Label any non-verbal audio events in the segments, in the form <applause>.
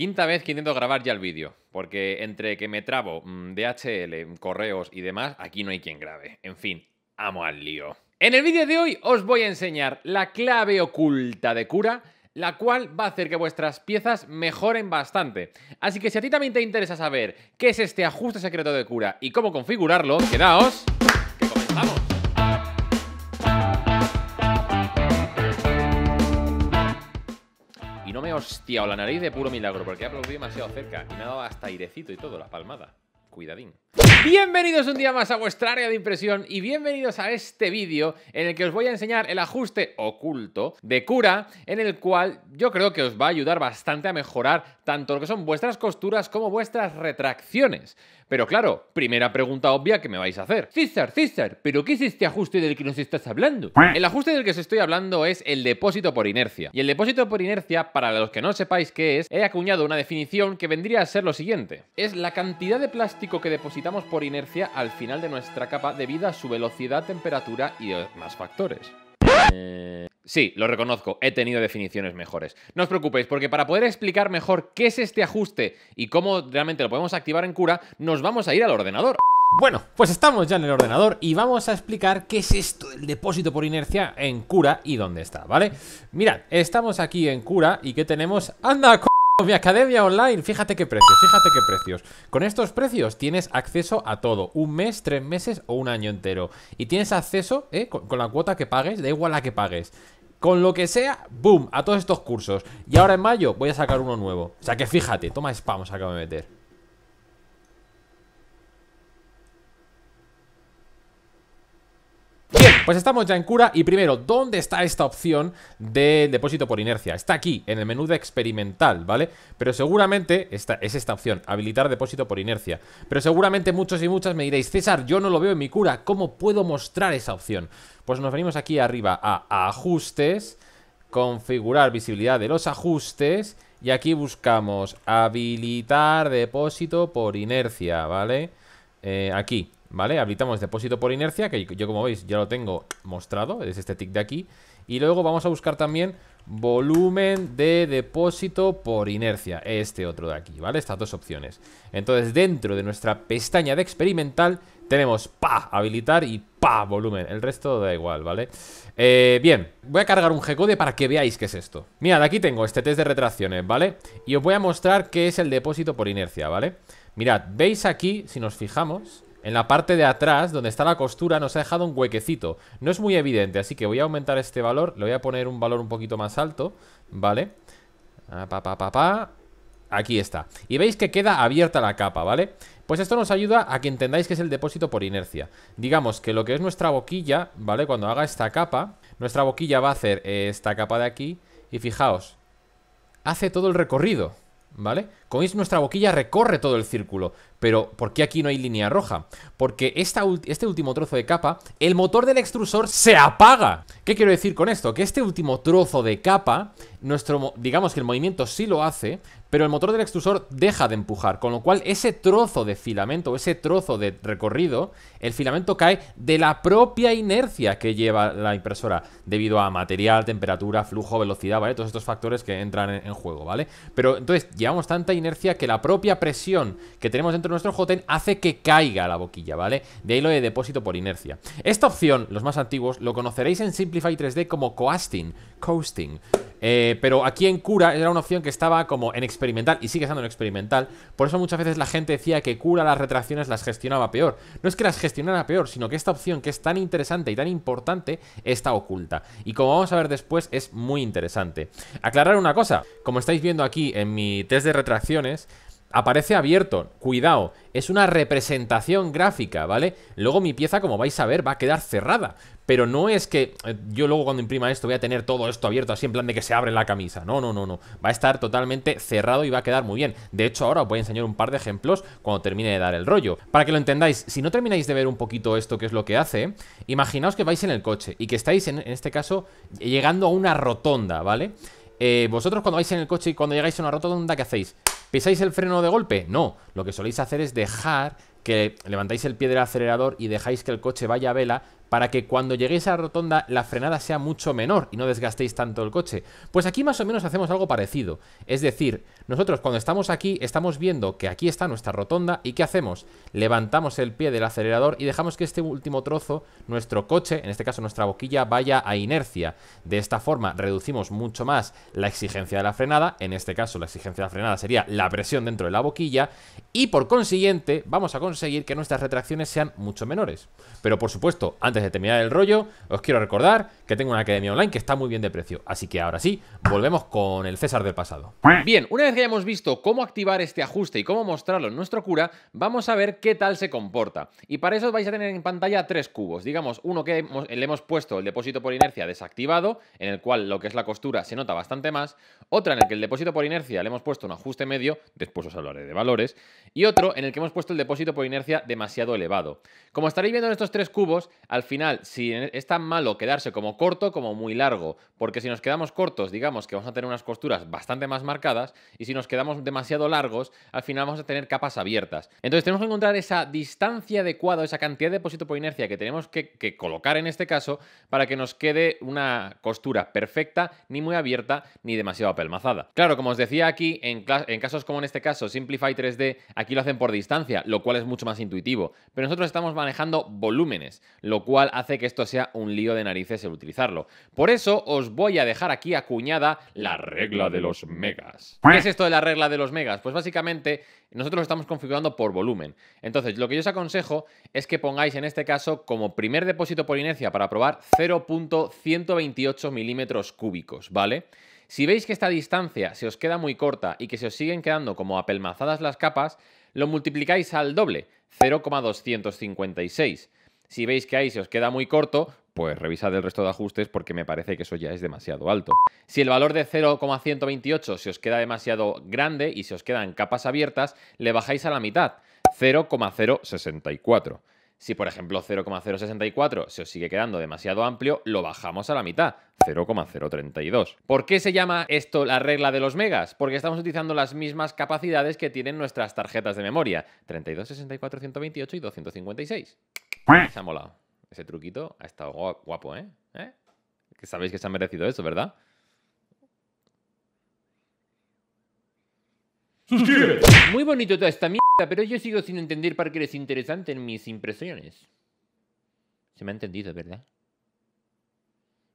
Quinta vez que intento grabar ya el vídeo, porque entre que me trabo, mm, DHL, correos y demás, aquí no hay quien grabe. En fin, amo al lío. En el vídeo de hoy os voy a enseñar la clave oculta de cura, la cual va a hacer que vuestras piezas mejoren bastante. Así que si a ti también te interesa saber qué es este ajuste secreto de cura y cómo configurarlo, quedaos... hostia o la nariz de puro milagro, porque ha demasiado cerca y me ha dado hasta airecito y todo, la palmada. Cuidadín. Bienvenidos un día más a vuestra área de impresión y bienvenidos a este vídeo en el que os voy a enseñar el ajuste oculto de cura en el cual yo creo que os va a ayudar bastante a mejorar tanto lo que son vuestras costuras como vuestras retracciones. Pero claro, primera pregunta obvia que me vais a hacer. César, César, ¿pero qué es este ajuste del que nos estás hablando? El ajuste del que os estoy hablando es el depósito por inercia. Y el depósito por inercia, para los que no sepáis qué es, he acuñado una definición que vendría a ser lo siguiente. Es la cantidad de plástico que depositamos por inercia al final de nuestra capa debido a su velocidad, temperatura y demás factores. Eh. Sí, lo reconozco, he tenido definiciones mejores. No os preocupéis, porque para poder explicar mejor qué es este ajuste y cómo realmente lo podemos activar en cura, nos vamos a ir al ordenador. Bueno, pues estamos ya en el ordenador y vamos a explicar qué es esto del depósito por inercia en cura y dónde está, ¿vale? Mirad, estamos aquí en cura y ¿qué tenemos? ¡Anda, <laughs> Mi academia online, fíjate qué precios, fíjate qué precios. Con estos precios tienes acceso a todo, un mes, tres meses o un año entero. Y tienes acceso, eh, con, la cuota que pagues, da igual la que pagues con lo que sea, boom, a todos estos cursos. Y ahora en mayo voy a sacar uno nuevo. O sea que fíjate, toma spam, se acaba de meter. Pues estamos ya en cura y primero, ¿dónde está esta opción de depósito por inercia? Está aquí, en el menú de experimental, ¿vale? Pero seguramente, esta, es esta opción, habilitar depósito por inercia. Pero seguramente muchos y muchas me diréis, César, yo no lo veo en mi cura, ¿cómo puedo mostrar esa opción? Pues nos venimos aquí arriba a ajustes, configurar visibilidad de los ajustes y aquí buscamos habilitar depósito por inercia, ¿vale? Eh, aquí, ¿Vale? Habilitamos depósito por inercia, que yo como veis ya lo tengo mostrado, es este tick de aquí. Y luego vamos a buscar también volumen de depósito por inercia, este otro de aquí, ¿vale? Estas dos opciones. Entonces dentro de nuestra pestaña de experimental tenemos pa, habilitar y pa, volumen. El resto da igual, ¿vale? Eh, bien, voy a cargar un G-code para que veáis qué es esto. Mirad, aquí tengo este test de retracciones, ¿vale? Y os voy a mostrar qué es el depósito por inercia, ¿vale? Mirad, veis aquí, si nos fijamos, en la parte de atrás, donde está la costura, nos ha dejado un huequecito. No es muy evidente, así que voy a aumentar este valor. Le voy a poner un valor un poquito más alto, ¿vale? Ah, pa, pa, Aquí está. Y veis que queda abierta la capa, ¿vale? Pues esto nos ayuda a que entendáis que es el depósito por inercia. Digamos que lo que es nuestra boquilla, ¿vale? Cuando haga esta capa, nuestra boquilla va a hacer eh, esta capa de aquí. Y fijaos, hace todo el recorrido, ¿vale? Como veis, nuestra boquilla recorre todo el círculo. Pero, ¿por qué aquí no hay línea roja? Porque este último trozo de capa, el motor del extrusor se apaga. ¿Qué quiero decir con esto? Que este último trozo de capa, nuestro, digamos que el movimiento sí lo hace, pero el motor del extrusor deja de empujar. Con lo cual, ese trozo de filamento, ese trozo de recorrido, el filamento cae de la propia inercia que lleva la impresora, debido a material, temperatura, flujo, velocidad, ¿vale? Todos estos factores que entran en, juego, ¿vale? Pero entonces, llevamos tanta inercia que la propia presión que tenemos dentro de nuestro Joten hace que caiga la boquilla, ¿vale? De ahí lo de depósito por inercia. Esta opción, los más antiguos, lo conoceréis en Simplify 3D como coasting, coasting. Eh, pero aquí en cura era una opción que estaba como en experimental y sigue siendo en experimental. Por eso muchas veces la gente decía que cura las retracciones las gestionaba peor. No es que las gestionara peor, sino que esta opción que es tan interesante y tan importante está oculta. Y como vamos a ver después, es muy interesante. Aclarar una cosa, como estáis viendo aquí en mi test de retracciones, Aparece abierto, cuidado, es una representación gráfica, ¿vale? Luego mi pieza, como vais a ver, va a quedar cerrada, pero no es que eh, yo luego cuando imprima esto voy a tener todo esto abierto así en plan de que se abre la camisa, no, no, no, no, va a estar totalmente cerrado y va a quedar muy bien. De hecho, ahora os voy a enseñar un par de ejemplos cuando termine de dar el rollo. Para que lo entendáis, si no termináis de ver un poquito esto que es lo que hace, imaginaos que vais en el coche y que estáis, en, este caso, llegando a una rotonda, ¿vale? Eh, vosotros cuando vais en el coche y cuando llegáis a una rotonda, ¿qué hacéis? ¿Pisáis el freno de golpe? No, lo que soléis hacer es dejar que levantáis el pie del acelerador y dejáis que el coche vaya a vela para que cuando lleguéis a la rotonda la frenada sea mucho menor y no desgastéis tanto el coche. Pues aquí más o menos hacemos algo parecido. Es decir, nosotros cuando estamos aquí estamos viendo que aquí está nuestra rotonda y ¿qué hacemos? Levantamos el pie del acelerador y dejamos que este último trozo, nuestro coche, en este caso nuestra boquilla, vaya a inercia. De esta forma reducimos mucho más la exigencia de la frenada, en este caso la exigencia de la frenada sería la presión dentro de la boquilla y por consiguiente vamos a conseguir que nuestras retracciones sean mucho menores. Pero por supuesto, antes de terminar el rollo, os quiero recordar que tengo una academia online que está muy bien de precio. Así que ahora sí, volvemos con el César del pasado. Bien, una vez que hayamos visto cómo activar este ajuste y cómo mostrarlo en nuestro cura, vamos a ver qué tal se comporta. Y para eso vais a tener en pantalla tres cubos. Digamos, uno que le hemos puesto el depósito por inercia desactivado, en el cual lo que es la costura se nota bastante más. Otra en el que el depósito por inercia le hemos puesto un ajuste medio, después os hablaré de valores. Y otro en el que hemos puesto el depósito por inercia demasiado elevado. Como estaréis viendo en estos tres cubos, al final, si es tan malo quedarse como corto como muy largo, porque si nos quedamos cortos, digamos, que vamos a tener unas costuras bastante más marcadas y si nos quedamos demasiado largos, al final vamos a tener capas abiertas. Entonces tenemos que encontrar esa distancia adecuada, esa cantidad de depósito por inercia que tenemos que, colocar en este caso para que nos quede una costura perfecta, ni muy abierta, ni demasiado apelmazada. Claro, como os decía aquí, en, en casos como en este caso, Simplify 3D, aquí lo hacen por distancia, lo cual es mucho más intuitivo. Pero nosotros estamos manejando volúmenes, lo cual hace que esto sea un lío de narices el utilizarlo. Por eso os voy a dejar aquí acuñada la regla de los megas. ¿Qué es esto de la regla de los megas? Pues básicamente nosotros lo estamos configurando por volumen. Entonces, lo que yo os aconsejo es que pongáis en este caso como primer depósito por inercia para probar 0.128 milímetros cúbicos, ¿vale? Si veis que esta distancia se os queda muy corta y que se os siguen quedando como apelmazadas las capas, lo multiplicáis al doble, 0,256. Si veis que ahí se os queda muy corto, pues revisad el resto de ajustes porque me parece que eso ya es demasiado alto. Si el valor de 0,128 se os queda demasiado grande y se os quedan capas abiertas, le bajáis a la mitad, 0,064. Si por ejemplo 0,064 se os sigue quedando demasiado amplio, lo bajamos a la mitad, 0,032. ¿Por qué se llama esto la regla de los megas? Porque estamos utilizando las mismas capacidades que tienen nuestras tarjetas de memoria, 32, 64, 128 y 256. Se ha molado ese truquito ha estado guapo, ¿eh? ¿Eh? Que sabéis que se ha merecido eso, ¿verdad? ¡Suscríbete! Muy bonito toda esta mierda, pero yo sigo sin entender para qué eres interesante en mis impresiones. Se me ha entendido, ¿verdad?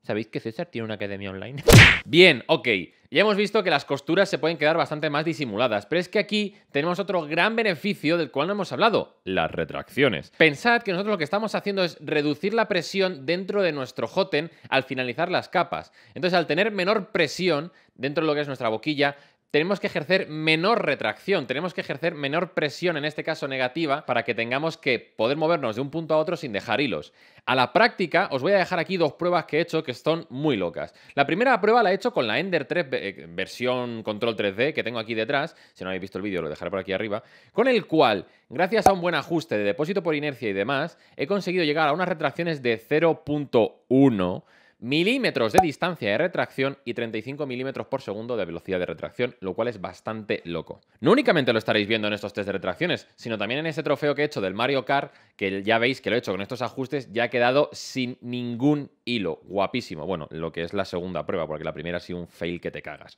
¿Sabéis que César tiene una academia online? <laughs> Bien, ok. Ya hemos visto que las costuras se pueden quedar bastante más disimuladas, pero es que aquí tenemos otro gran beneficio del cual no hemos hablado, las retracciones. Pensad que nosotros lo que estamos haciendo es reducir la presión dentro de nuestro joten al finalizar las capas. Entonces, al tener menor presión dentro de lo que es nuestra boquilla, tenemos que ejercer menor retracción, tenemos que ejercer menor presión, en este caso negativa, para que tengamos que poder movernos de un punto a otro sin dejar hilos. A la práctica, os voy a dejar aquí dos pruebas que he hecho que son muy locas. La primera prueba la he hecho con la Ender 3 eh, versión control 3D que tengo aquí detrás, si no habéis visto el vídeo lo dejaré por aquí arriba, con el cual, gracias a un buen ajuste de depósito por inercia y demás, he conseguido llegar a unas retracciones de 0.1 milímetros de distancia de retracción y 35 milímetros por segundo de velocidad de retracción, lo cual es bastante loco. No únicamente lo estaréis viendo en estos test de retracciones, sino también en ese trofeo que he hecho del Mario Kart, que ya veis que lo he hecho con estos ajustes, ya ha quedado sin ningún hilo guapísimo. Bueno, lo que es la segunda prueba, porque la primera ha sido un fail que te cagas.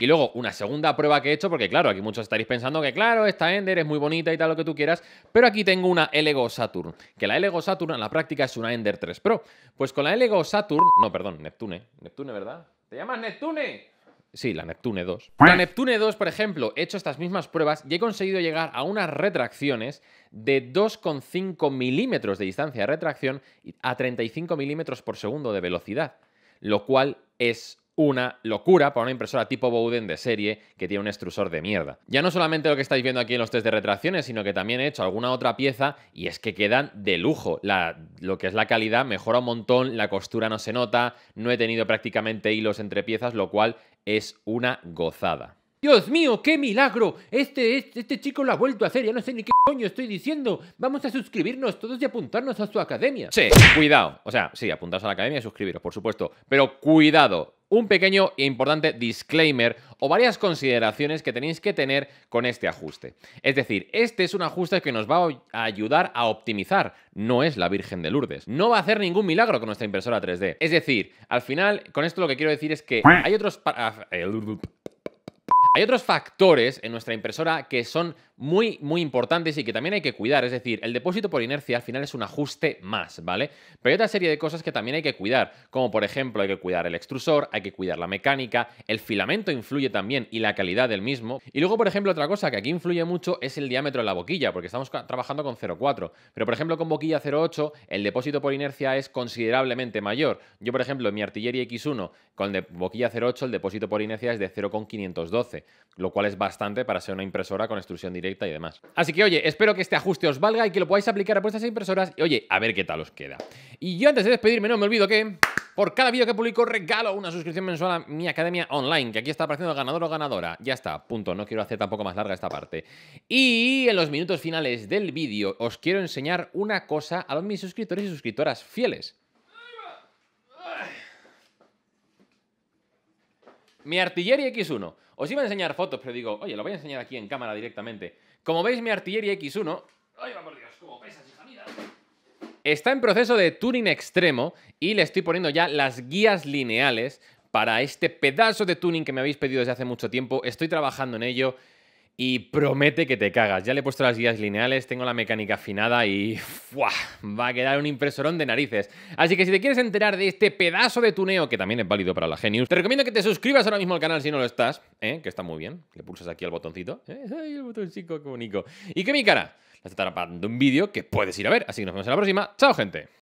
Y luego, una segunda prueba que he hecho, porque claro, aquí muchos estaréis pensando que, claro, esta Ender es muy bonita y tal, lo que tú quieras, pero aquí tengo una Elego Saturn, que la Elego Saturn en la práctica es una Ender 3 Pro. Pues con la elego Saturn, no, perdón, Neptune, Neptune, ¿verdad? ¿Te llamas Neptune? Sí, la Neptune 2. La Neptune 2, por ejemplo, he hecho estas mismas pruebas y he conseguido llegar a unas retracciones de 2,5 milímetros de distancia de retracción a 35 milímetros por segundo de velocidad, lo cual es una locura para una impresora tipo Bowden de serie que tiene un extrusor de mierda. Ya no solamente lo que estáis viendo aquí en los test de retracciones, sino que también he hecho alguna otra pieza y es que quedan de lujo. lo que es la calidad mejora un montón, la costura no se nota, no he tenido prácticamente hilos entre piezas, lo cual es una gozada. Dios mío, qué milagro. Este, este, este, chico lo ha vuelto a hacer, ya no sé ni qué coño estoy diciendo. Vamos a suscribirnos todos y apuntarnos a su academia. Sí, cuidado. O sea, sí, apuntaos a la academia y suscribiros, por supuesto. Pero cuidado, un pequeño e importante disclaimer o varias consideraciones que tenéis que tener con este ajuste. Es decir, este es un ajuste que nos va a ayudar a optimizar, no es la Virgen de Lourdes. No va a hacer ningún milagro con nuestra impresora 3D. Es decir, al final, con esto lo que quiero decir es que hay otros... Hay otros factores en nuestra impresora que son muy, muy importantes y que también hay que cuidar. Es decir, el depósito por inercia al final es un ajuste más, ¿vale? Pero hay otra serie de cosas que también hay que cuidar, como por ejemplo hay que cuidar el extrusor, hay que cuidar la mecánica, el filamento influye también y la calidad del mismo. Y luego, por ejemplo, otra cosa que aquí influye mucho es el diámetro de la boquilla, porque estamos trabajando con 0,4. Pero por ejemplo, con boquilla 0,8, el depósito por inercia es considerablemente mayor. Yo, por ejemplo, en mi artillería X1, con de boquilla 0,8, el depósito por inercia es de 0,512, lo cual es bastante para ser una impresora con extrusión directa y demás. Así que, oye, espero que este ajuste os valga y que lo podáis aplicar a vuestras impresoras. Y, oye, a ver qué tal os queda. Y yo antes de despedirme, no me olvido que... Por cada vídeo que publico regalo una suscripción mensual a mi academia online, que aquí está apareciendo ganador o ganadora. Ya está, punto. No quiero hacer tampoco más larga esta parte. Y en los minutos finales del vídeo os quiero enseñar una cosa a los mis suscriptores y suscriptoras fieles. Mi artillería X1. Os iba a enseñar fotos, pero digo, oye, lo voy a enseñar aquí en cámara directamente. Como veis, mi artillería X1... ¡Ay, Dios! ¡Cómo pesas, Está en proceso de tuning extremo y le estoy poniendo ya las guías lineales para este pedazo de tuning que me habéis pedido desde hace mucho tiempo. Estoy trabajando en ello y promete que te cagas. Ya le he puesto las guías lineales, tengo la mecánica afinada y va a quedar un impresorón de narices. Así que si te quieres enterar de este pedazo de tuneo, que también es válido para la Genius, te recomiendo que te suscribas ahora mismo al canal si no lo estás, ¿eh? que está muy bien. Le pulsas aquí al botoncito. <laughs> ¡Ay, el botoncito, qué bonito! Y que mi cara la estará tapando un vídeo que puedes ir a ver. Así que nos vemos en la próxima. ¡Chao, gente!